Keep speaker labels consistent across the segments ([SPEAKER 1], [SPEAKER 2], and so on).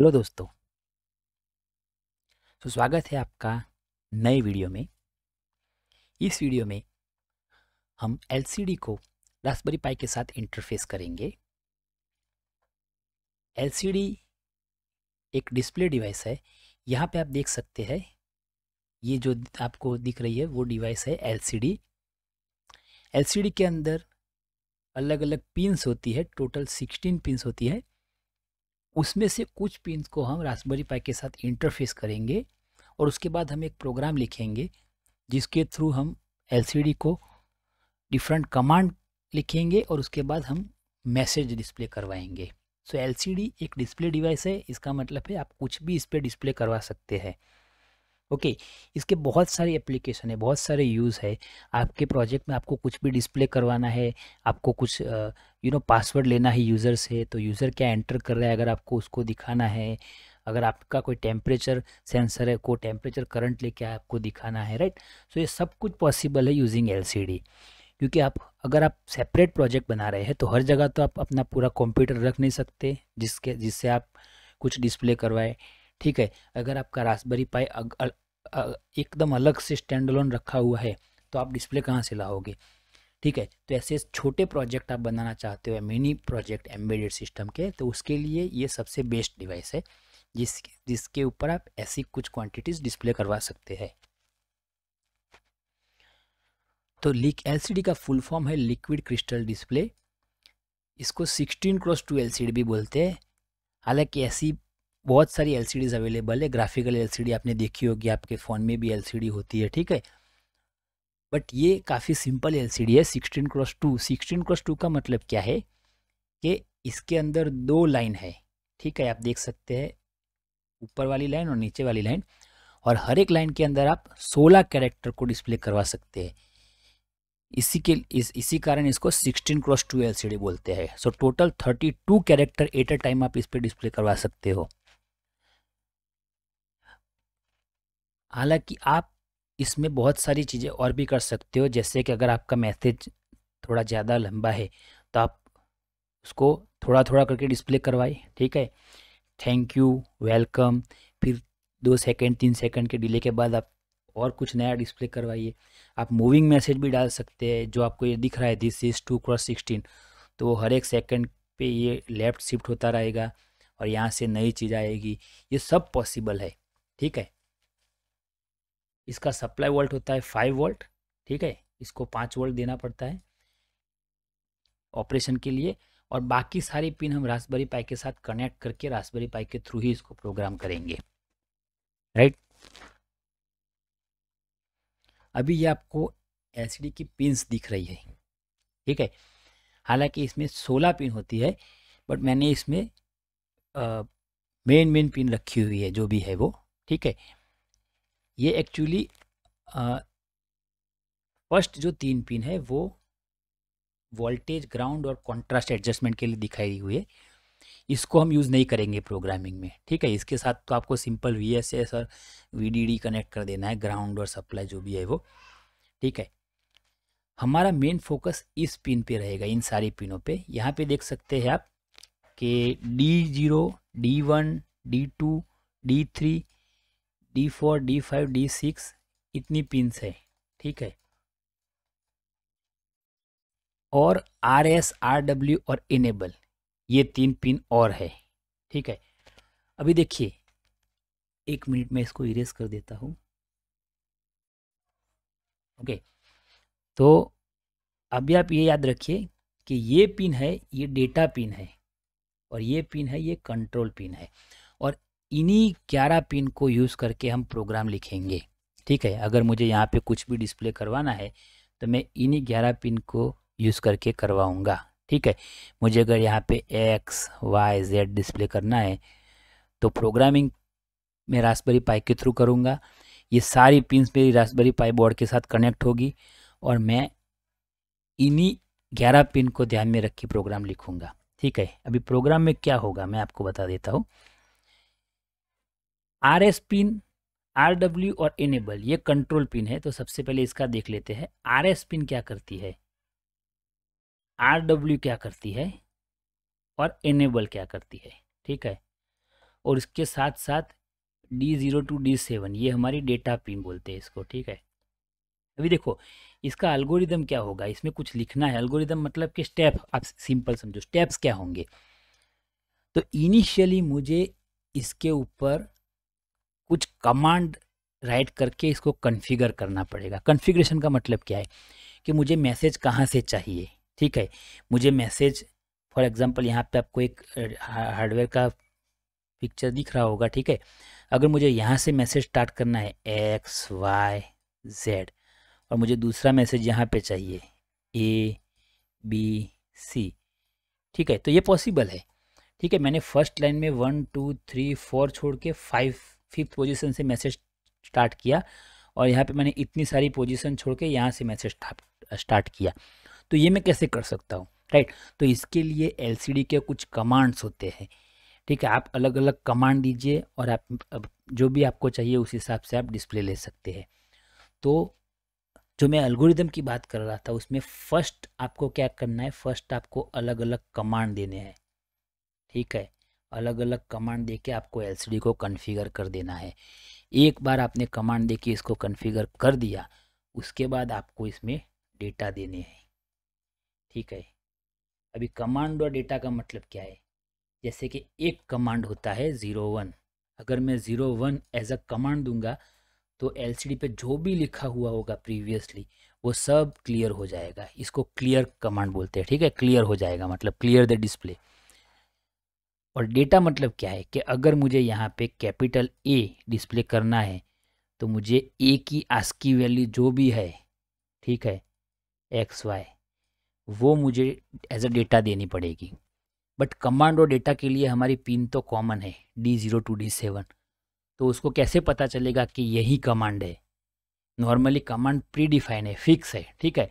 [SPEAKER 1] hello दोस्तों तो स्वागत है आपका नए वीडियो में इस वीडियो में हम एलसीडी को रास्बरी पाई के साथ इंटरफेस करेंगे एलसीडी एक डिस्प्ले डिवाइस है यहाँ पे आप देख सकते हैं ये जो आपको दिख रही है वो डिवाइस है एलसीडी एलसीडी के अंदर अलग अलग पिन्स होती है टोटल सिक्सटीन पिन्स होती है उसमें से कुछ पिन को हम रासबरी पाई के साथ इंटरफेस करेंगे और उसके बाद हम एक प्रोग्राम लिखेंगे जिसके थ्रू हम एलसीडी को डिफरेंट कमांड लिखेंगे और उसके बाद हम मैसेज डिस्प्ले करवाएंगे सो so, एलसीडी एक डिस्प्ले डिवाइस है इसका मतलब है आप कुछ भी इस पर डिस्प्ले करवा सकते हैं ओके okay, इसके बहुत सारे एप्लीकेशन है बहुत सारे यूज़ है आपके प्रोजेक्ट में आपको कुछ भी डिस्प्ले करवाना है आपको कुछ यू नो पासवर्ड लेना है यूज़र से तो यूज़र क्या एंटर कर रहा है अगर आपको उसको दिखाना है अगर आपका कोई टेम्परेचर सेंसर है को टेम्परेचर करंट लेके आपको दिखाना है राइट सो ये सब कुछ पॉसिबल है यूजिंग एल क्योंकि आप अगर आप सेपरेट प्रोजेक्ट बना रहे हैं तो हर जगह तो आप अपना पूरा कंप्यूटर रख नहीं सकते जिसके जिससे आप कुछ डिस्प्ले करवाएं ठीक है अगर आपका रासबरी पाई एकदम अलग से स्टैंड लोन रखा हुआ है तो आप डिस्प्ले कहाँ से लाओगे ठीक है तो ऐसे छोटे प्रोजेक्ट आप बनाना चाहते हो मिनी प्रोजेक्ट एम्बेडेड सिस्टम के तो उसके लिए ये सबसे बेस्ट डिवाइस है जिस जिसके ऊपर आप ऐसी कुछ क्वांटिटीज डिस्प्ले करवा सकते हैं तो लिक एलसीडी का फुल फॉर्म है लिक्विड क्रिस्टल डिस्प्ले इसको 16 क्रॉस टू एलसीडी भी बोलते हैं हालांकि ऐसी बहुत सारी एल अवेलेबल है ग्राफिकल एल आपने देखी होगी आपके फ़ोन में भी एल होती है ठीक है बट ये काफ़ी सिंपल एल है sixteen cross two sixteen cross two का मतलब क्या है कि इसके अंदर दो लाइन है ठीक है आप देख सकते हैं ऊपर वाली लाइन और नीचे वाली लाइन और हर एक लाइन के अंदर आप 16 कैरेक्टर को डिस्प्ले करवा सकते हैं इसी के इस इसी कारण इसको 16 क्रॉस टू एल बोलते हैं so total 32 character at a time आप इस पर डिस्प्ले करवा सकते हो हालांकि आप इसमें बहुत सारी चीज़ें और भी कर सकते हो जैसे कि अगर आपका मैसेज थोड़ा ज़्यादा लंबा है तो आप उसको थोड़ा थोड़ा करके डिस्प्ले करवाए ठीक है थैंक यू वेलकम फिर दो सेकंड तीन सेकंड के डिले के बाद आप और कुछ नया डिस्प्ले करवाइए आप मूविंग मैसेज भी डाल सकते हैं जो आपको ये दिख रहा है this is two cross sixteen तो वो हर एक सेकंड पे ये लेफ़्ट शिफ्ट होता रहेगा और यहाँ से नई चीज़ आएगी ये सब पॉसिबल है ठीक है इसका सप्लाई वोल्ट होता है फाइव वोल्ट ठीक है इसको पाँच वोल्ट देना पड़ता है ऑपरेशन के लिए और बाकी सारी पिन हम रासबरी पाई के साथ कनेक्ट करके रासबरी पाई के थ्रू ही इसको प्रोग्राम करेंगे राइट अभी ये आपको एलसीडी की पिन्स दिख रही है ठीक है हालांकि इसमें सोलह पिन होती है बट मैंने इसमें मेन मेन पिन रखी हुई है जो भी है वो ठीक है ये एक्चुअली फर्स्ट जो तीन पिन है वो वोल्टेज ग्राउंड और कॉन्ट्रास्ट एडजस्टमेंट के लिए दिखाई हुई है इसको हम यूज़ नहीं करेंगे प्रोग्रामिंग में ठीक है इसके साथ तो आपको सिंपल वी एस एस और वी डी डी कनेक्ट कर देना है ग्राउंड और सप्लाई जो भी है वो ठीक है हमारा मेन फोकस इस पिन पे रहेगा इन सारी पिनों पे यहाँ पे देख सकते हैं आप कि D zero D one D two D three D four D five D six इतनी पिन है ठीक है और आर एस आर डब्ल्यू और इनेबल ये तीन पिन और है ठीक है अभी देखिए एक मिनट में इसको इरेज कर देता हूँ ओके तो अभी आप ये याद रखिए कि ये पिन है ये डेटा पिन है और ये पिन है ये कंट्रोल पिन है और इन्हीं ग्यारह पिन को यूज़ करके हम प्रोग्राम लिखेंगे ठीक है अगर मुझे यहाँ पे कुछ भी डिस्प्ले करवाना है तो मैं इन्हीं ग्यारह पिन को यूज़ करके करवाऊँगा ठीक है मुझे अगर यहाँ पे एक्स वाई जेड डिस्प्ले करना है तो प्रोग्रामिंग मैं रासबेरी पाई के थ्रू करूँगा ये सारी पिन मेरी रासबेरी पाई बोर्ड के साथ कनेक्ट होगी और मैं इन्हीं ग्यारह पिन को ध्यान में रख के प्रोग्राम लिखूँगा ठीक है अभी प्रोग्राम में क्या होगा मैं आपको बता देता हूँ R S pin R W और इनेबल ये कंट्रोल पिन है तो सबसे पहले इसका देख लेते हैं आर एस पिन क्या करती है आर डब्ल्यू क्या करती है और इनेबल क्या करती है ठीक है और इसके साथ साथ D zero to D seven ये हमारी डेटा पिन बोलते हैं इसको ठीक है अभी देखो इसका अल्गोरिदम क्या होगा इसमें कुछ लिखना है अल्गोरिदम मतलब कि स्टेप आप सिंपल समझो स्टेप्स क्या होंगे तो इनिशियली मुझे इसके ऊपर कुछ कमांड राइट करके इसको कन्फिगर करना पड़ेगा कन्फिग्रेशन का मतलब क्या है कि मुझे मैसेज कहाँ से चाहिए ठीक है मुझे मैसेज फॉर एग्ज़ाम्पल यहाँ पे आपको एक हार्डवेयर का पिक्चर दिख रहा होगा ठीक है अगर मुझे यहाँ से मैसेज स्टार्ट करना है एक्स वाई जेड और मुझे दूसरा मैसेज यहाँ पे चाहिए ए बी सी ठीक है तो ये पॉसिबल है ठीक है मैंने फर्स्ट लाइन में वन टू थ्री फोर छोड़ के फाइव फिफ्थ पोजीशन से मैसेज स्टार्ट किया और यहाँ पे मैंने इतनी सारी पोजीशन छोड़ के यहाँ से मैसेज स्टार्ट किया तो ये मैं कैसे कर सकता हूँ राइट तो इसके लिए एल के कुछ कमांड्स होते हैं ठीक है आप अलग अलग कमांड दीजिए और आप जो भी आपको चाहिए उस हिसाब से आप डिस्प्ले ले सकते हैं तो जो मैं एल्गोरिदम की बात कर रहा था उसमें फर्स्ट आपको क्या करना है फर्स्ट आपको अलग अलग कमांड देने हैं ठीक है अलग अलग कमांड दे के आपको एलसीडी को कन्फिगर कर देना है एक बार आपने कमांड दे के इसको कन्फिगर कर दिया उसके बाद आपको इसमें डेटा देने हैं ठीक है अभी कमांड और डेटा का मतलब क्या है जैसे कि एक कमांड होता है ज़ीरो वन अगर मैं zero one as a command दूंगा तो एलसीडी पे जो भी लिखा हुआ होगा प्रीवियसली वो सब क्लियर हो जाएगा इसको क्लियर कमांड बोलते हैं ठीक है क्लियर हो जाएगा मतलब क्लियर द डिस्प्ले और डेटा मतलब क्या है कि अगर मुझे यहाँ पे कैपिटल ए डिस्प्ले करना है तो मुझे ए की आस्की वैल्यू जो भी है ठीक है एक्स वाई वो मुझे एज अ डेटा देनी पड़ेगी बट कमांड और डेटा के लिए हमारी पिन तो कॉमन है D zero to D seven तो उसको कैसे पता चलेगा कि यही कमांड है नॉर्मली कमांड प्री डिफाइन है फिक्स है ठीक है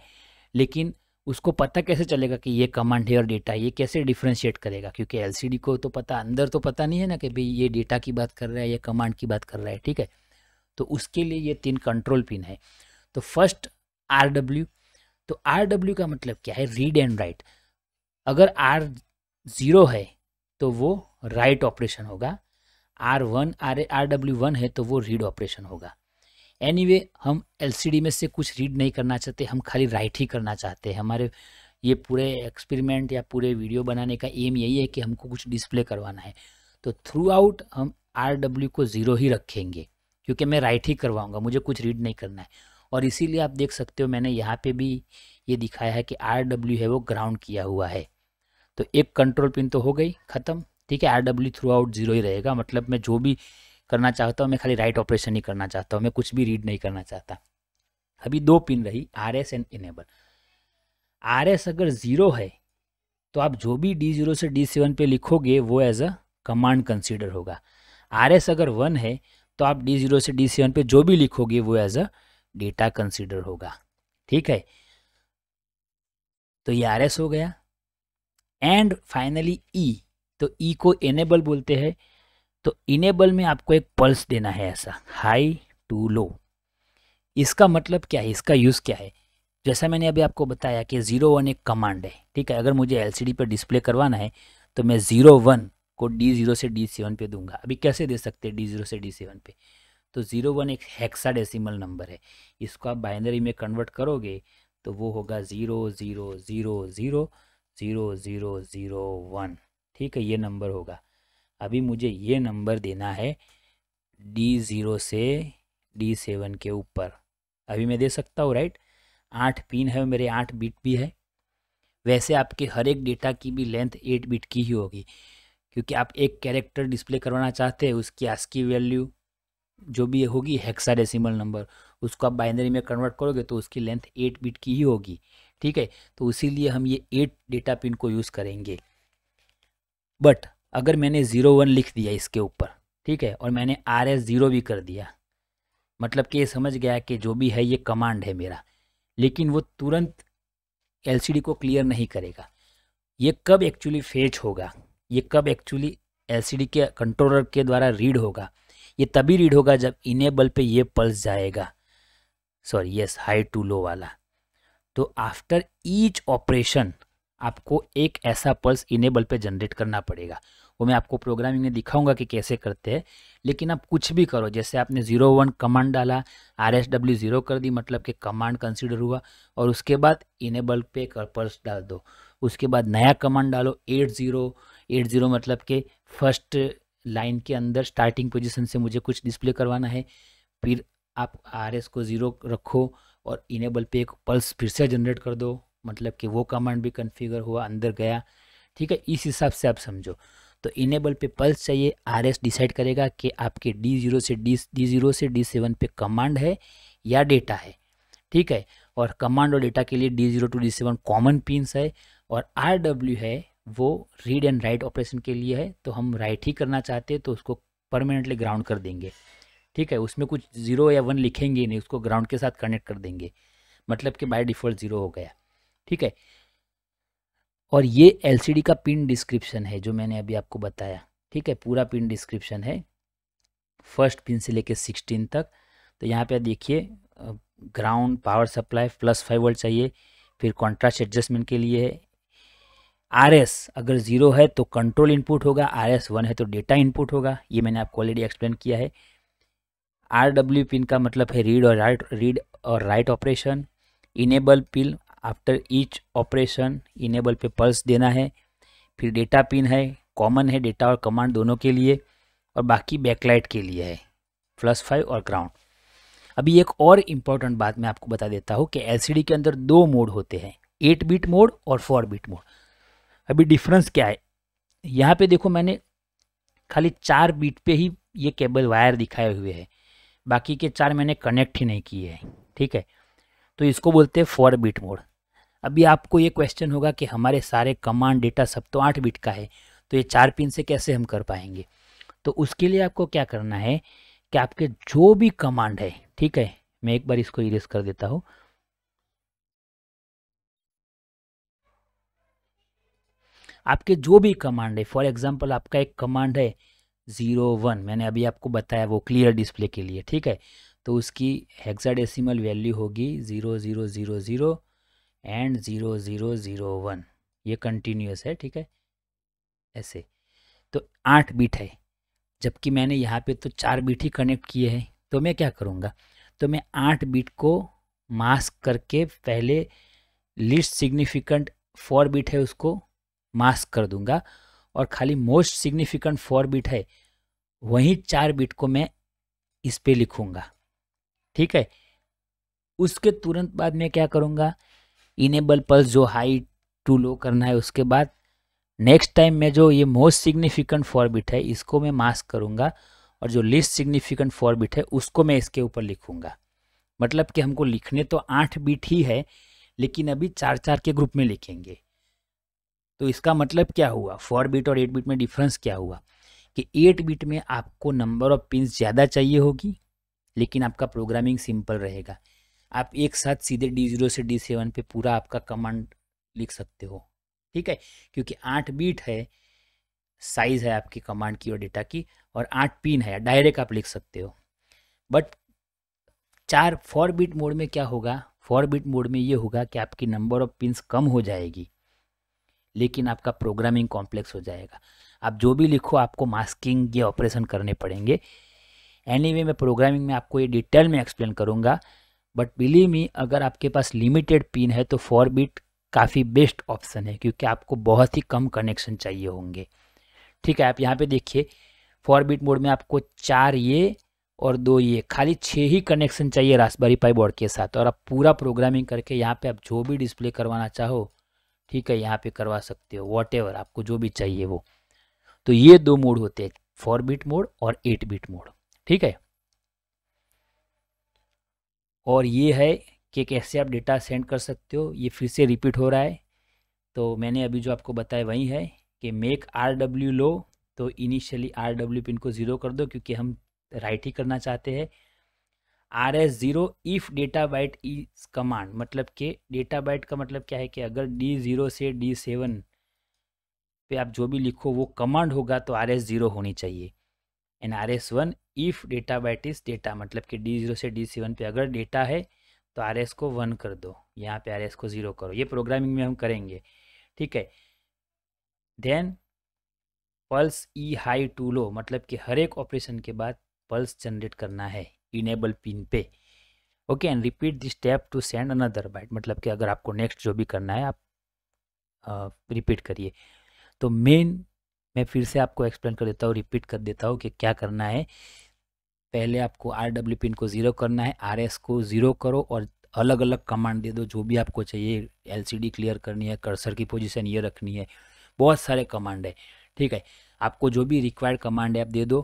[SPEAKER 1] लेकिन उसको पता कैसे चलेगा कि ये कमांड है और डेटा ये कैसे डिफ्रेंशिएट करेगा क्योंकि एलसीडी को तो पता अंदर तो पता नहीं है ना कि भाई ये डेटा की बात कर रहा है या कमांड की बात कर रहा है ठीक है तो उसके लिए ये तीन कंट्रोल पिन है तो फर्स्ट आर डब्ल्यू तो आर डब्ल्यू का मतलब क्या है रीड एंड राइट अगर आर ज़ीरो है तो वो राइट ऑपरेशन होगा R one R R W one है तो वो रीड ऑपरेशन होगा एनीवे anyway, हम एलसीडी में से कुछ रीड नहीं करना चाहते हम खाली राइट ही करना चाहते हैं हमारे ये पूरे एक्सपेरिमेंट या पूरे वीडियो बनाने का एम यही है कि हमको कुछ डिस्प्ले करवाना है तो थ्रू आउट हम आर डब्ल्यू को ज़ीरो ही रखेंगे क्योंकि मैं राइट ही करवाऊँगा मुझे कुछ रीड नहीं करना है और इसीलिए आप देख सकते हो मैंने यहाँ पे भी ये दिखाया है कि आर डब्ल्यू है वो ग्राउंड किया हुआ है तो एक कंट्रोल पिन तो हो गई ख़त्म ठीक है R W throughout zero ही रहेगा मतलब मैं जो भी करना चाहता हूँ मैं खाली राइट ऑपरेशन ही करना चाहता हूँ मैं कुछ भी रीड नहीं करना चाहता अभी दो पिन रही R S and enable R S अगर ज़ीरो है तो आप जो भी डी जीरो से डी सेवन पे लिखोगे वो एज अ कमांड कंसीडर होगा आर एस अगर वन है तो आप डी जीरो से डी सेवन पे जो भी लिखोगे वो एज अ डेटा कंसीडर होगा ठीक है तो ये आर एस हो गया एंड फाइनली ई तो ई e को एनेबल बोलते हैं तो इनेबल में आपको एक पल्स देना है ऐसा हाई टू लो इसका मतलब क्या है इसका यूज़ क्या है जैसा मैंने अभी आपको बताया कि ज़ीरो वन एक कमांड है ठीक है अगर मुझे एलसीडी पर डिस्प्ले करवाना है तो मैं ज़ीरो वन को डी ज़ीरो से डी सेवन पे दूंगा अभी कैसे दे सकते हैं डी ज़ीरो से डी सेवन पे तो ज़ीरो वन एक हेक्सा डेसीमल नंबर है इसको आप बाइनरी में कन्वर्ट करोगे तो वो होगा zero zero zero zero zero zero zero one ठीक है ये नंबर होगा अभी मुझे ये नंबर देना है डी ज़ीरो से डी सेवन के ऊपर अभी मैं दे सकता हूँ राइट आठ पिन है मेरे आठ बिट भी है वैसे आपके हर एक डेटा की भी लेंथ एट बिट की ही होगी क्योंकि आप एक कैरेक्टर डिस्प्ले करवाना चाहते हैं उसकी आस्की वैल्यू जो भी होगी हेक्सा डेसिमल नंबर उसको आप बाइनरी में कन्वर्ट करोगे तो उसकी लेंथ एट बिट की ही होगी ठीक है तो उसी हम ये एट डेटा पिन को यूज़ करेंगे बट अगर मैंने ज़ीरो वन लिख दिया इसके ऊपर ठीक है और मैंने आर एस ज़ीरो भी कर दिया मतलब कि ये समझ गया कि जो भी है ये कमांड है मेरा लेकिन वो तुरंत डी को क्लियर नहीं करेगा ये कब एक्चुअली फेच होगा ये कब एक्चुअली डी के कंट्रोलर के द्वारा रीड होगा ये तभी रीड होगा जब इनेबल पे ये पल्स जाएगा sorry yes high to low वाला तो आफ्टर ईच ऑपरेशन आपको एक ऐसा पल्स इनेबल पे जनरेट करना पड़ेगा वो मैं आपको प्रोग्रामिंग में दिखाऊंगा कि कैसे करते हैं लेकिन आप कुछ भी करो जैसे आपने ज़ीरो वन कमांड डाला आर एस डब्ल्यू ज़ीरो कर दी मतलब कि कमांड कंसिडर हुआ और उसके बाद इनेबल पे कर्पर्स डाल दो उसके बाद नया कमांड डालो एट ज़ीरो एट ज़ीरो मतलब कि फर्स्ट लाइन के अंदर स्टार्टिंग पोजिशन से मुझे कुछ डिस्प्ले करवाना है फिर आप आर एस को ज़ीरो रखो और इनेबल पे एक पल्स फिर से जनरेट कर दो मतलब कि वो कमांड भी कन्फिगर हुआ अंदर गया ठीक है इस हिसाब से आप समझो तो इनेबल पे पल्स चाहिए आर एस डिसाइड करेगा कि आपके डी ज़ीरो से डी डी ज़ीरो से डी सेवन पे कमांड है या डेटा है ठीक है और कमांड और डेटा के लिए D zero to D seven common pins है और आर डब्ल्यू है वो रीड एंड राइट ऑपरेशन के लिए है तो हम राइट ही करना चाहते हैं तो उसको परमानेंटली ग्राउंड कर देंगे ठीक है उसमें कुछ ज़ीरो या वन लिखेंगे नहीं उसको ग्राउंड के साथ कनेक्ट कर देंगे मतलब कि बाय डिफ़ॉल्ट ज़ीरो हो गया ठीक है और ये एल का पिन डिस्क्रिप्शन है जो मैंने अभी आपको बताया ठीक है पूरा पिन डिस्क्रिप्शन है फर्स्ट पिन से लेके सिक्सटीन तक तो यहाँ पे देखिए ground power supply plus five volt चाहिए फिर कॉन्ट्रास्ट एडजस्टमेंट के लिए है आर एस अगर ज़ीरो है तो कंट्रोल इनपुट होगा आर एस वन है तो डेटा इनपुट होगा ये मैंने आपको ऑलरेडी एक्सप्लेन किया है आर डब्ल्यू पिन का मतलब है रीड और राइट रीड और write operation enable pin after each operation enable पे पल्स देना है फिर डेटा पिन है कॉमन है डेटा और कमांड दोनों के लिए और बाकी बैकलाइट के लिए है प्लस फाइव और ग्राउंड अभी एक और इम्पॉर्टेंट बात मैं आपको बता देता हूँ कि एल के अंदर दो मोड होते हैं एट बीट मोड और फोर बीट मोड अभी डिफरेंस क्या है यहाँ पे देखो मैंने खाली चार बीट पे ही ये केबल वायर दिखाए हुए है बाकी के चार मैंने कनेक्ट ही नहीं किए हैं ठीक है तो इसको बोलते हैं फोर बीट मोड अभी आपको ये क्वेश्चन होगा कि हमारे सारे कमांड डेटा सब तो आठ बिट का है तो ये चार पिन से कैसे हम कर पाएंगे तो उसके लिए आपको क्या करना है कि आपके जो भी कमांड है ठीक है मैं एक बार इसको इरेज कर देता हूँ आपके जो भी कमांड है फॉर एग्जाम्पल आपका एक कमांड है ज़ीरो वन मैंने अभी आपको बताया वो क्लियर डिस्प्ले के लिए ठीक है तो उसकी हेक्साडेसिमल वैल्यू होगी zero zero zero zero and zero zero zero one ये कंटिन्यूस है ठीक है ऐसे तो आठ बीट है जबकि मैंने यहाँ पे तो चार बीट ही कनेक्ट किए हैं तो मैं क्या करूँगा तो मैं आठ बीट को मास्क करके पहले लिस्ट सिग्निफिकेंट फोर बीट है उसको मास्क कर दूंगा और खाली मोस्ट सिग्निफिकेंट फोर बीट है वहीं चार बीट को मैं इस पर लिखूँगा ठीक है उसके तुरंत बाद मैं क्या करूँगा इनेबल पल्स जो हाई टू लो करना है उसके बाद नेक्स्ट टाइम में जो ये मोस्ट सिग्निफिकेंट फॉरबिट है इसको मैं मास्क करूँगा और जो लिस्ट सिग्निफिकेंट फॉरबिट है उसको मैं इसके ऊपर लिखूँगा मतलब कि हमको लिखने तो आठ बिट ही है लेकिन अभी चार चार के ग्रुप में लिखेंगे तो इसका मतलब क्या हुआ फोर बिट और एट बिट में डिफरेंस क्या हुआ कि एट बिट में आपको नंबर ऑफ पिन ज़्यादा चाहिए होगी लेकिन आपका प्रोग्रामिंग सिंपल रहेगा आप एक साथ सीधे डी जीरो से डी सेवन पे पूरा आपका कमांड लिख सकते हो ठीक है क्योंकि आठ बीट है साइज है आपकी कमांड की और डेटा की और आठ पिन है डायरेक्ट आप लिख सकते हो बट चार फोर बीट मोड में क्या होगा फोर बीट मोड में ये होगा कि आपकी नंबर ऑफ पिन कम हो जाएगी लेकिन आपका प्रोग्रामिंग कॉम्प्लेक्स हो जाएगा आप जो भी लिखो आपको मास्किंग ये ऑपरेशन करने पड़ेंगे एनीवे anyway, मैं प्रोग्रामिंग में आपको ये डिटेल में एक्सप्लेन करूँगा बट बिलीव मी अगर आपके पास लिमिटेड पिन है तो फोर बिट काफ़ी बेस्ट ऑप्शन है क्योंकि आपको बहुत ही कम कनेक्शन चाहिए होंगे ठीक है आप यहाँ पे देखिए फोर बिट मोड में आपको चार ये और दो ये खाली छः ही कनेक्शन चाहिए रासबरी पाई बोर्ड के साथ और आप पूरा प्रोग्रामिंग करके यहाँ पे आप जो भी डिस्प्ले करवाना चाहो ठीक है यहाँ पे करवा सकते हो वॉट आपको जो भी चाहिए वो तो ये दो मोड होते हैं फोर बिट मोड और एट बिट मोड ठीक है और ये है कि कैसे आप डेटा सेंड कर सकते हो ये फिर से रिपीट हो रहा है तो मैंने अभी जो आपको बताया वही है कि मेक आर डब्ल्यू लो तो इनिशियली आर डब्ल्यू पिन को ज़ीरो कर दो क्योंकि हम राइट ही करना चाहते हैं R S zero if data byte is command मतलब कि डेटा बाइट का मतलब क्या है कि अगर डी ज़ीरो से डी सेवन पे आप जो भी लिखो वो कमांड होगा तो आर एस ज़ीरो होनी चाहिए and R S one if data byte is data मतलब कि डी जीरो से डी सेवन पे अगर डेटा है तो आर एस को वन कर दो यहाँ पे आर एस को ज़ीरो करो ये प्रोग्रामिंग में हम करेंगे ठीक है then pulse E high to low मतलब कि हर एक ऑपरेशन के बाद पल्स जनरेट करना है इनेबल पिन पे okay and repeat this step to send another byte मतलब कि अगर आपको नेक्स्ट जो भी करना है आप रिपीट करिए तो मेन मैं फिर से आपको एक्सप्लेन कर देता हूँ रिपीट कर देता हूँ कि क्या करना है पहले आपको आर डब्ल्यू पिन को ज़ीरो करना है आर एस को ज़ीरो करो और अलग अलग कमांड दे दो जो भी आपको चाहिए डी क्लियर करनी है कर्सर की पोजिशन ये रखनी है बहुत सारे कमांड है ठीक है आपको जो भी रिक्वायर्ड कमांड है आप दे दो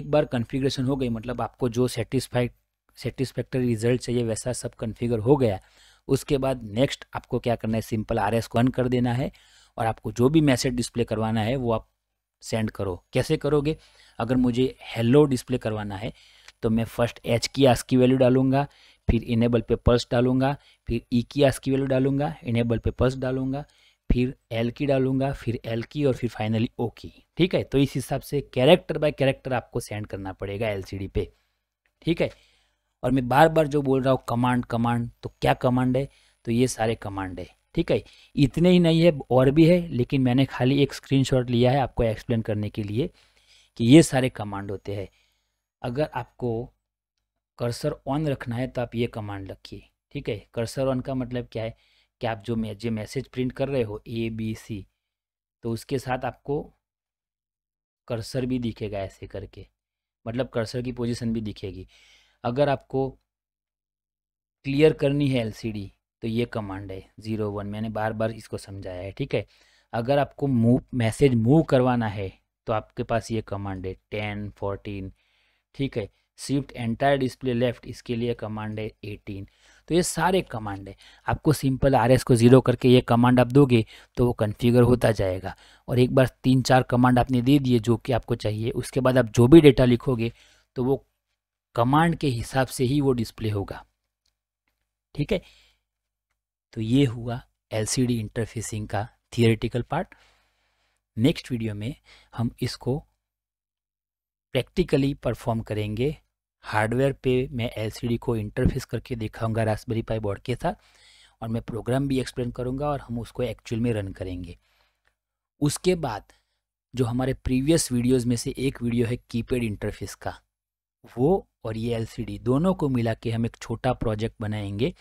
[SPEAKER 1] एक बार कन्फिग्रेशन हो गई मतलब आपको जो सेटिस्फाइड सेटिस्फैक्टरी रिजल्ट चाहिए वैसा सब कन्फिगर हो गया उसके बाद नेक्स्ट आपको क्या करना है सिंपल आर एस को ऑन कर देना है और आपको जो भी मैसेज डिस्प्ले करवाना है वो आप सेंड करो कैसे करोगे अगर मुझे हेलो डिस्प्ले करवाना है तो मैं फर्स्ट एच की आस की वैल्यू डालूंगा फिर इनेबल पे पल्स डालूंगा फिर ई e की आस की वैल्यू डालूंगा इनेबल पे पल्स डालूंगा फिर एल की डालूंगा फिर एल की और फिर फाइनली ओ की ठीक है तो इस हिसाब से कैरेक्टर बाय कैरेक्टर आपको सेंड करना पड़ेगा एल पे ठीक है और मैं बार बार जो बोल रहा हूँ कमांड कमांड तो क्या कमांड है तो ये सारे कमांड है ठीक है इतने ही नहीं है और भी है लेकिन मैंने खाली एक स्क्रीनशॉट लिया है आपको एक्सप्लेन करने के लिए कि ये सारे कमांड होते हैं अगर आपको कर्सर ऑन रखना है तो आप ये कमांड रखिए ठीक है कर्सर ऑन का मतलब क्या है कि आप जो जो मैसेज प्रिंट कर रहे हो ए बी सी तो उसके साथ आपको कर्सर भी दिखेगा ऐसे करके मतलब कर्सर की पोजीशन भी दिखेगी अगर आपको क्लियर करनी है एलसीडी तो ये कमांड है ज़ीरो वन मैंने बार बार इसको समझाया है ठीक है अगर आपको मूव मैसेज मूव करवाना है तो आपके पास ये कमांड है टेन फोर्टीन ठीक है स्विफ्ट एंटायर डिस्प्ले लेफ्ट इसके लिए कमांड है एटीन तो ये सारे कमांड है आपको सिंपल आर एस को ज़ीरो करके ये कमांड आप दोगे तो वो कन्फिगर होता जाएगा और एक बार तीन चार कमांड आपने दे दिए जो कि आपको चाहिए उसके बाद आप जो भी डेटा लिखोगे तो वो कमांड के हिसाब से ही वो डिस्प्ले होगा ठीक है तो ये हुआ एलसीडी इंटरफेसिंग का थियोरेटिकल पार्ट नेक्स्ट वीडियो में हम इसको प्रैक्टिकली परफॉर्म करेंगे हार्डवेयर पे मैं एलसीडी को इंटरफेस करके दिखाऊंगा रासबेरी पाई बोर्ड के साथ और मैं प्रोग्राम भी एक्सप्लेन करूंगा और हम उसको एक्चुअल में रन करेंगे उसके बाद जो हमारे प्रीवियस वीडियोस में से एक वीडियो है कीपैड इंटरफेस का वो और ये एलसीडी दोनों को मिला के हम एक छोटा प्रोजेक्ट बनाएंगे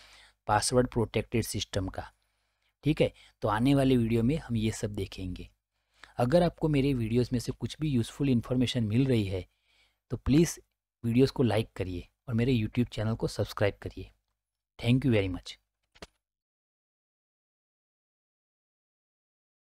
[SPEAKER 1] पासवर्ड प्रोटेक्टेड सिस्टम का ठीक है तो आने वाले वीडियो में हम ये सब देखेंगे अगर आपको मेरे वीडियोस में से कुछ भी यूज़फुल इन्फॉर्मेशन मिल रही है तो प्लीज़ वीडियोस को लाइक करिए और मेरे यूट्यूब चैनल को सब्सक्राइब करिए थैंक यू वेरी मच